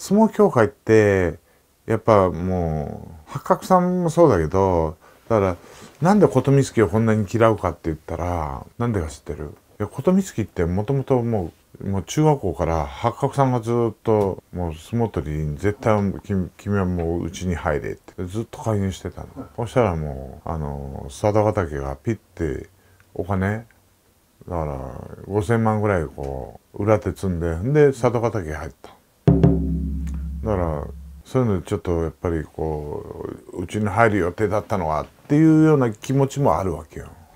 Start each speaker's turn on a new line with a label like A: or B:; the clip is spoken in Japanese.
A: 相撲協会ってやっぱもう八角さんもそうだけどだからなんで琴美月をこんなに嫌うかって言ったらなんでか知ってるいや琴ってもともともうもう中学校から八角さんがずっともう相撲取りに絶対君君はもううちに入れってずっと介入してたのそしたらもうあの佐渡ヶ岳がピッてお金だから5,000万ぐらいこう裏手積んでんで佐渡ヶ岳入っただからそういうのでちょっとやっぱりこううちに入る予定だったのはっていうような気持ちもあるわけよ。